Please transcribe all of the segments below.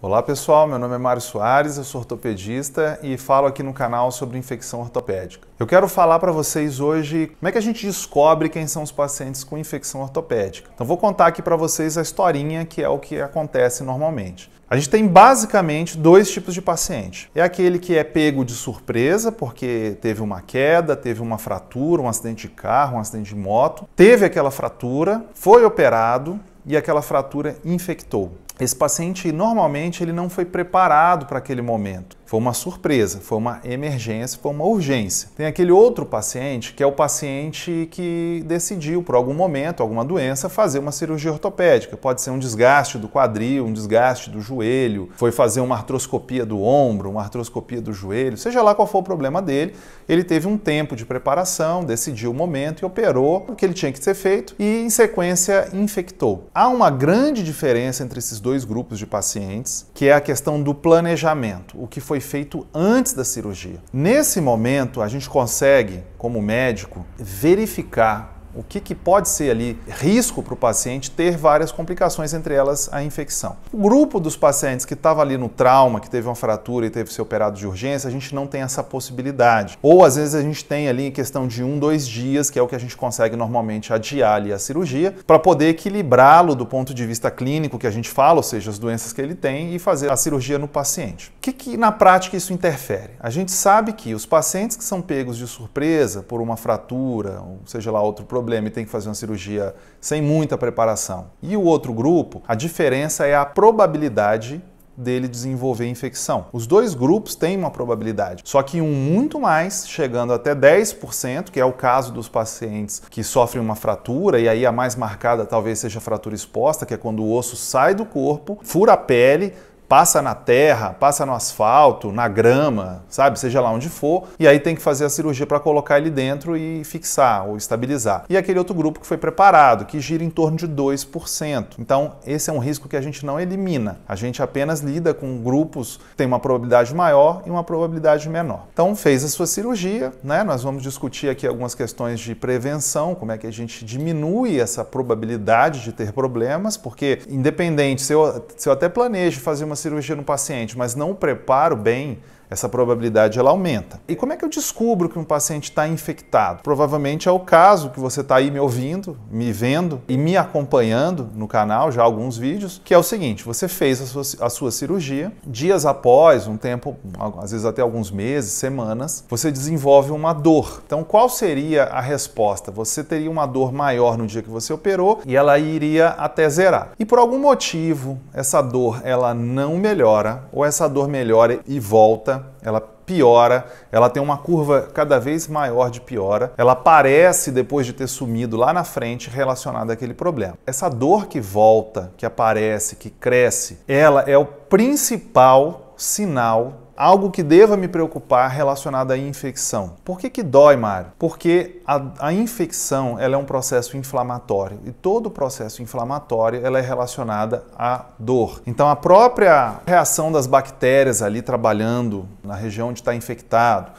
Olá pessoal, meu nome é Mário Soares, eu sou ortopedista e falo aqui no canal sobre infecção ortopédica. Eu quero falar para vocês hoje como é que a gente descobre quem são os pacientes com infecção ortopédica. Então vou contar aqui para vocês a historinha que é o que acontece normalmente. A gente tem basicamente dois tipos de paciente. É aquele que é pego de surpresa porque teve uma queda, teve uma fratura, um acidente de carro, um acidente de moto, teve aquela fratura, foi operado e aquela fratura infectou. Esse paciente normalmente ele não foi preparado para aquele momento. Foi uma surpresa, foi uma emergência, foi uma urgência. Tem aquele outro paciente que é o paciente que decidiu, por algum momento, alguma doença, fazer uma cirurgia ortopédica. Pode ser um desgaste do quadril, um desgaste do joelho, foi fazer uma artroscopia do ombro, uma artroscopia do joelho, seja lá qual for o problema dele. Ele teve um tempo de preparação, decidiu o momento e operou o que ele tinha que ser feito e, em sequência, infectou. Há uma grande diferença entre esses dois grupos de pacientes, que é a questão do planejamento, o que foi foi feito antes da cirurgia. Nesse momento, a gente consegue, como médico, verificar o que, que pode ser ali risco para o paciente ter várias complicações, entre elas a infecção. O grupo dos pacientes que estava ali no trauma, que teve uma fratura e teve que ser operado de urgência, a gente não tem essa possibilidade. Ou às vezes a gente tem ali em questão de um, dois dias, que é o que a gente consegue normalmente adiar ali a cirurgia, para poder equilibrá-lo do ponto de vista clínico que a gente fala, ou seja, as doenças que ele tem, e fazer a cirurgia no paciente. O que, que na prática isso interfere? A gente sabe que os pacientes que são pegos de surpresa por uma fratura, ou seja lá outro problema, problema e tem que fazer uma cirurgia sem muita preparação, e o outro grupo, a diferença é a probabilidade dele desenvolver infecção. Os dois grupos têm uma probabilidade, só que um muito mais, chegando até 10%, que é o caso dos pacientes que sofrem uma fratura, e aí a mais marcada talvez seja a fratura exposta, que é quando o osso sai do corpo, fura a pele, passa na terra, passa no asfalto, na grama, sabe, seja lá onde for, e aí tem que fazer a cirurgia para colocar ele dentro e fixar ou estabilizar. E aquele outro grupo que foi preparado, que gira em torno de 2%. Então, esse é um risco que a gente não elimina. A gente apenas lida com grupos que têm uma probabilidade maior e uma probabilidade menor. Então, fez a sua cirurgia, né? Nós vamos discutir aqui algumas questões de prevenção, como é que a gente diminui essa probabilidade de ter problemas, porque independente se eu, se eu até planejo fazer uma cirurgia no paciente, mas não o preparo bem, essa probabilidade ela aumenta. E como é que eu descubro que um paciente está infectado? Provavelmente é o caso que você está aí me ouvindo, me vendo e me acompanhando no canal, já alguns vídeos, que é o seguinte: você fez a sua, a sua cirurgia, dias após, um tempo, às vezes até alguns meses, semanas, você desenvolve uma dor. Então, qual seria a resposta? Você teria uma dor maior no dia que você operou e ela iria até zerar. E por algum motivo, essa dor ela não melhora ou essa dor melhora e volta ela piora, ela tem uma curva cada vez maior de piora, ela aparece depois de ter sumido lá na frente relacionada àquele problema. Essa dor que volta, que aparece, que cresce, ela é o principal sinal algo que deva me preocupar relacionado à infecção. Por que, que dói, Mário? Porque a, a, infecção ela é um processo inflamatório e todo processo inflamatório ela é relacionada à dor. Então a própria reação das bactérias ali trabalhando na região onde está infectado,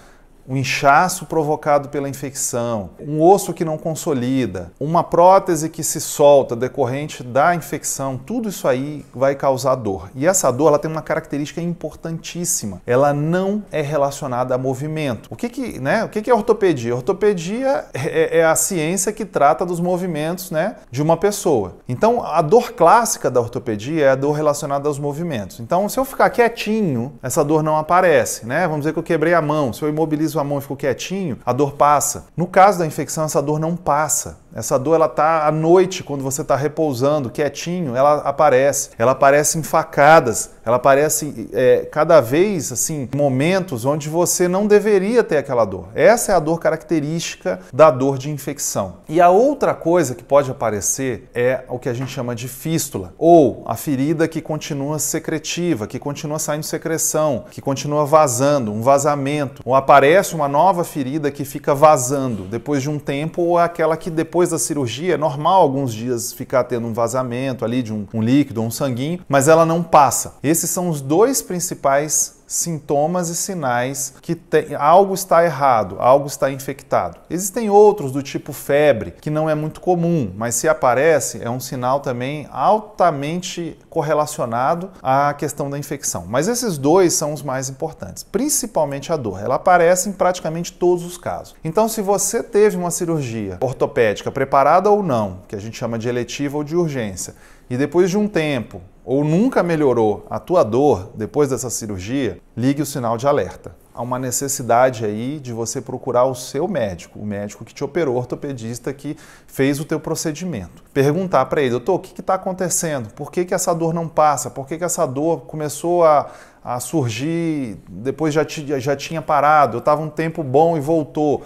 um inchaço provocado pela infecção, um osso que não consolida, uma prótese que se solta decorrente da infecção, tudo isso aí vai causar dor. E essa dor ela tem uma característica importantíssima. Ela não é relacionada a movimento. O que que, né, o que, que é ortopedia? Ortopedia é, é a ciência que trata dos movimentos né, de uma pessoa. Então, a dor clássica da ortopedia é a dor relacionada aos movimentos. Então, se eu ficar quietinho, essa dor não aparece. Né? Vamos dizer que eu quebrei a mão, se eu imobilizo a mão e ficou quietinho, a dor passa. No caso da infecção, essa dor não passa. Essa dor ela tá à noite quando você está repousando, quietinho, ela aparece. Ela aparece em facadas, ela aparece é, cada vez assim momentos onde você não deveria ter aquela dor. Essa é a dor característica da dor de infecção. E a outra coisa que pode aparecer é o que a gente chama de fístula ou a ferida que continua secretiva, que continua saindo secreção, que continua vazando, um vazamento, ou aparece uma nova ferida que fica vazando depois de um tempo ou aquela que depois depois da cirurgia, é normal alguns dias ficar tendo um vazamento ali de um, um líquido, um sanguinho, mas ela não passa. Esses são os dois principais sintomas e sinais que tem, algo está errado, algo está infectado. Existem outros do tipo febre, que não é muito comum, mas se aparece, é um sinal também altamente correlacionado à questão da infecção. Mas esses dois são os mais importantes, principalmente a dor. Ela aparece em praticamente todos os casos. Então, se você teve uma cirurgia ortopédica preparada ou não, que a gente chama de eletiva ou de urgência, e depois de um tempo ou nunca melhorou a tua dor depois dessa cirurgia, ligue o sinal de alerta. Há uma necessidade aí de você procurar o seu médico, o médico que te operou, o ortopedista que fez o teu procedimento. Perguntar para ele, doutor, o que está acontecendo? Por que, que essa dor não passa? Por que, que essa dor começou a, a surgir, depois já, já tinha parado, eu estava um tempo bom e voltou?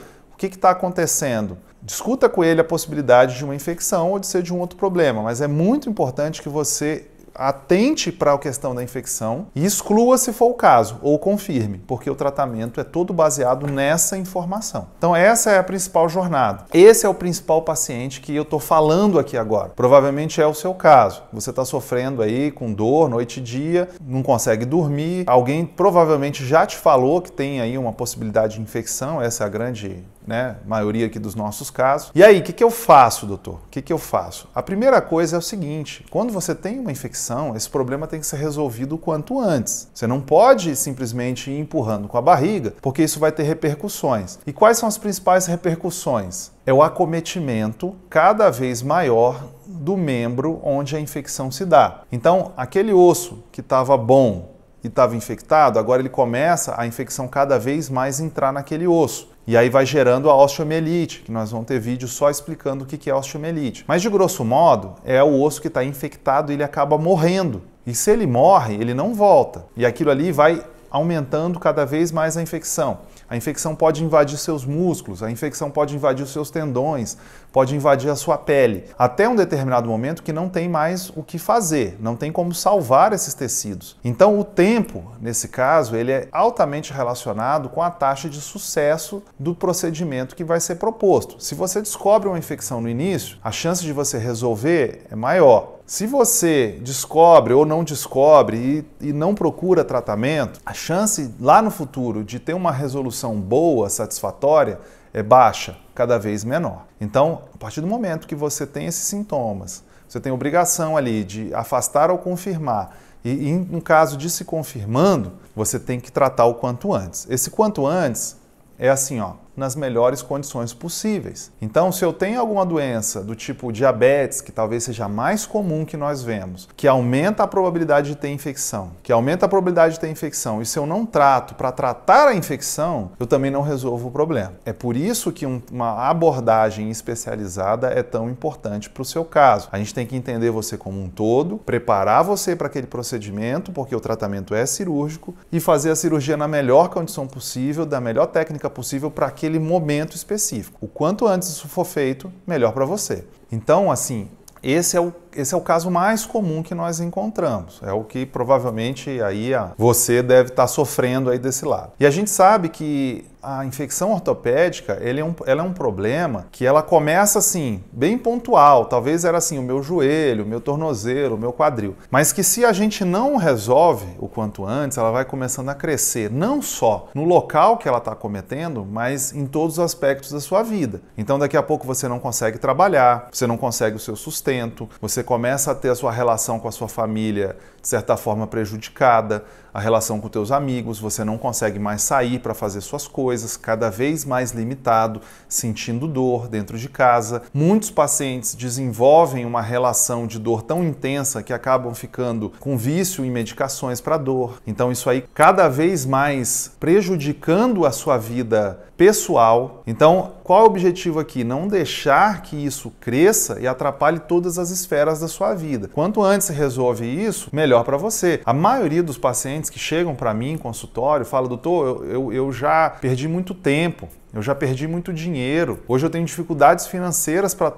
que está acontecendo? Discuta com ele a possibilidade de uma infecção ou de ser de um outro problema, mas é muito importante que você atente para a questão da infecção e exclua se for o caso ou confirme, porque o tratamento é todo baseado nessa informação. Então essa é a principal jornada. Esse é o principal paciente que eu estou falando aqui agora. Provavelmente é o seu caso. Você está sofrendo aí com dor noite e dia, não consegue dormir. Alguém provavelmente já te falou que tem aí uma possibilidade de infecção. Essa é a grande né? Maioria aqui dos nossos casos. E aí, o que, que eu faço, doutor? O que, que eu faço? A primeira coisa é o seguinte: quando você tem uma infecção, esse problema tem que ser resolvido o quanto antes. Você não pode simplesmente ir empurrando com a barriga, porque isso vai ter repercussões. E quais são as principais repercussões? É o acometimento cada vez maior do membro onde a infecção se dá. Então, aquele osso que estava bom e estava infectado, agora ele começa a infecção cada vez mais entrar naquele osso. E aí vai gerando a osteomielite, que nós vamos ter vídeo só explicando o que é osteomielite. Mas de grosso modo, é o osso que está infectado e ele acaba morrendo. E se ele morre, ele não volta. E aquilo ali vai aumentando cada vez mais a infecção. A infecção pode invadir seus músculos, a infecção pode invadir os seus tendões, pode invadir a sua pele, até um determinado momento que não tem mais o que fazer, não tem como salvar esses tecidos. Então, o tempo, nesse caso, ele é altamente relacionado com a taxa de sucesso do procedimento que vai ser proposto. Se você descobre uma infecção no início, a chance de você resolver é maior. Se você descobre ou não descobre e, e, não procura tratamento, a chance lá no futuro de ter uma resolução boa, satisfatória, é baixa, cada vez menor. Então, a partir do momento que você tem esses sintomas, você tem obrigação ali de afastar ou confirmar. E, e no caso de se confirmando, você tem que tratar o quanto antes. Esse quanto antes é assim, ó nas melhores condições possíveis. Então, se eu tenho alguma doença do tipo diabetes, que talvez seja a mais comum que nós vemos, que aumenta a probabilidade de ter infecção, que aumenta a probabilidade de ter infecção, e se eu não trato para tratar a infecção, eu também não resolvo o problema. É por isso que um, uma abordagem especializada é tão importante para o seu caso. A gente tem que entender você como um todo, preparar você para aquele procedimento, porque o tratamento é cirúrgico, e fazer a cirurgia na melhor condição possível, da melhor técnica possível para que naquele momento específico. O quanto antes isso for feito, melhor para você. Então, assim, esse é o esse é o caso mais comum que nós encontramos. É o que provavelmente aí você deve estar tá sofrendo aí desse lado. E a gente sabe que a infecção ortopédica, ele é um, ela é um problema que ela começa assim, bem pontual, talvez era assim, o meu joelho, o meu tornozelo, o meu quadril, mas que se a gente não resolve o quanto antes, ela vai começando a crescer, não só no local que ela está cometendo, mas em todos os aspectos da sua vida. Então daqui a pouco você não consegue trabalhar, você não consegue o seu sustento, você começa a ter a sua relação com a sua família de certa forma prejudicada, a relação com teus amigos, você não consegue mais sair para fazer suas coisas, cada vez mais limitado, sentindo dor dentro de casa. Muitos pacientes desenvolvem uma relação de dor tão intensa que acabam ficando com vício em medicações para dor. Então isso aí cada vez mais prejudicando a sua vida pessoal. Então, qual é o objetivo aqui? Não deixar que isso cresça e atrapalhe todas as esferas da sua vida. Quanto antes se resolve isso, melhor melhor para você. A maioria dos pacientes que chegam para mim em consultório fala, doutor, eu, eu, eu já perdi muito tempo eu já perdi muito dinheiro, hoje eu tenho dificuldades financeiras para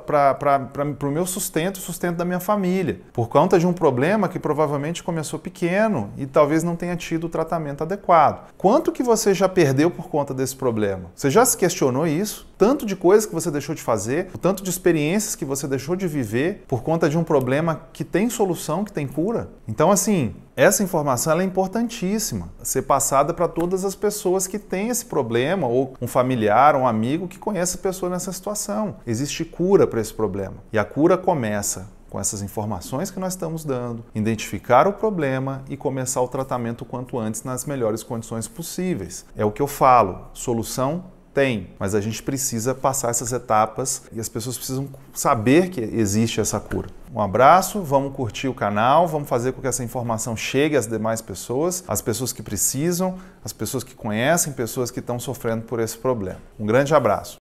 o meu sustento, sustento da minha família, por conta de um problema que provavelmente começou pequeno e talvez não tenha tido o tratamento adequado. Quanto que você já perdeu por conta desse problema? Você já se questionou isso? Tanto de coisas que você deixou de fazer, o tanto de experiências que você deixou de viver por conta de um problema que tem solução, que tem cura? Então, assim, essa informação é importantíssima ser passada para todas as pessoas que têm esse problema, ou um familiar, um amigo que conhece a pessoa nessa situação. Existe cura para esse problema. E a cura começa com essas informações que nós estamos dando, identificar o problema e começar o tratamento quanto antes nas melhores condições possíveis. É o que eu falo: solução tem, mas a gente precisa passar essas etapas e as pessoas precisam saber que existe essa cura. Um abraço, vamos curtir o canal, vamos fazer com que essa informação chegue às demais pessoas, às pessoas que precisam, às pessoas que conhecem, pessoas que estão sofrendo por esse problema. Um grande abraço.